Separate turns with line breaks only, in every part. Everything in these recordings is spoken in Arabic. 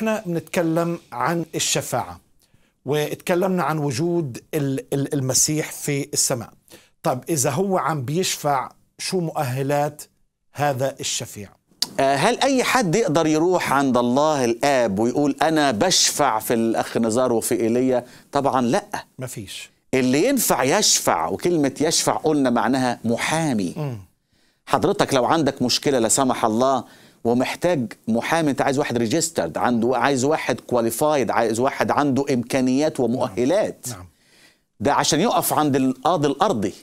احنا بنتكلم عن الشفاعه واتكلمنا عن وجود المسيح في السماء طب اذا هو عم بيشفع شو مؤهلات هذا الشفيع آه، هل أي حد يقدر يروح عند الله الآب ويقول أنا بشفع في الأخ نزار وفي إيليا؟ طبعا لأ مفيش اللي ينفع يشفع وكلمة يشفع قلنا معناها محامي م. حضرتك لو عندك مشكلة لا سمح الله ومحتاج محامي انت عايز واحد ريجسترد عنده عايز واحد كواليفايد عايز واحد عنده امكانيات ومؤهلات نعم. ده عشان يقف عند القاضي الارضي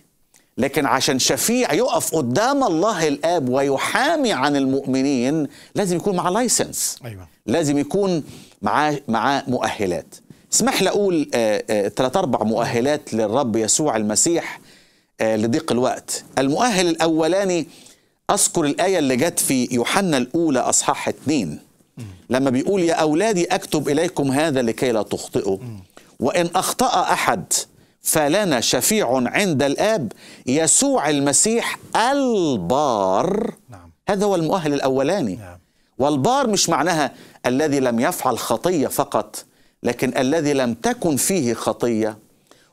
لكن عشان شفيع يقف قدام الله الاب ويحامي عن المؤمنين لازم يكون معاه لايسنس أيوة. لازم يكون معاه معاه مؤهلات اسمح لي اقول ثلاث آه، آه، اربع مؤهلات للرب يسوع المسيح آه، لضيق الوقت المؤهل الاولاني أذكر الآية اللي جت في يوحنا الأولى أصحاح اثنين لما بيقول يا أولادي أكتب إليكم هذا لكي لا تخطئوا وإن أخطأ أحد فلنا شفيع عند الآب يسوع المسيح البار نعم. هذا هو المؤهل الأولاني نعم. والبار مش معناها الذي لم يفعل خطية فقط لكن الذي لم تكن فيه خطية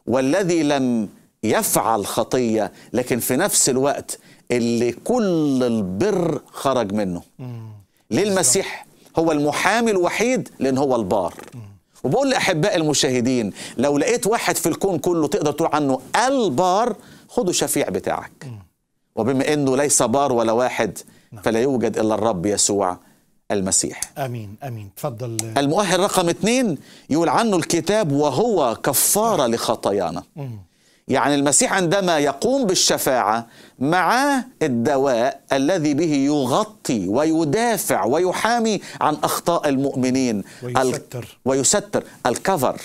والذي لم يفعل خطية لكن في نفس الوقت اللي كل البر خرج منه ليه المسيح هو المحامي الوحيد لأن هو البار وبقول لأحباء المشاهدين لو لقيت واحد في الكون كله تقدر تقول عنه البار خده شفيع بتاعك وبما أنه ليس بار ولا واحد نعم. فلا يوجد إلا الرب يسوع المسيح امين امين تفضل المؤهل رقم اثنين يقول عنه الكتاب وهو كفاره نعم. لخطايانا يعني المسيح عندما يقوم بالشفاعة مع الدواء الذي به يغطي ويدافع ويحامي عن أخطاء المؤمنين ويستر ويستر الكفر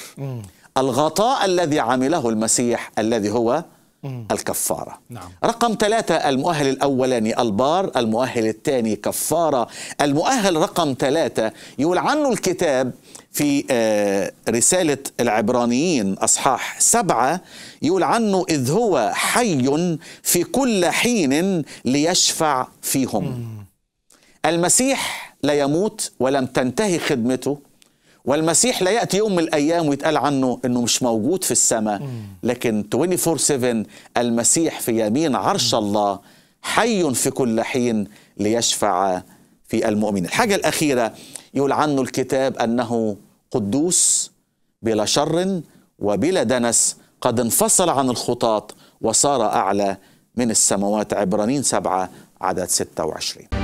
الغطاء الذي عمله المسيح الذي هو الكفارة نعم. رقم ثلاثة المؤهل الأولاني البار المؤهل الثاني كفارة المؤهل رقم ثلاثة يقول عنه الكتاب في آه، رسالة العبرانيين أصحاح سبعة يقول عنه إذ هو حي في كل حين ليشفع فيهم المسيح لا يموت ولم تنتهي خدمته والمسيح لا ياتي يوم من الايام ويتقال عنه انه مش موجود في السماء لكن 24 7 المسيح في يمين عرش الله حي في كل حين ليشفع في المؤمنين. الحاجه الاخيره يقول عنه الكتاب انه قدوس بلا شر وبلا دنس قد انفصل عن الخطاط وصار اعلى من السماوات عبرانين 7 عدد 26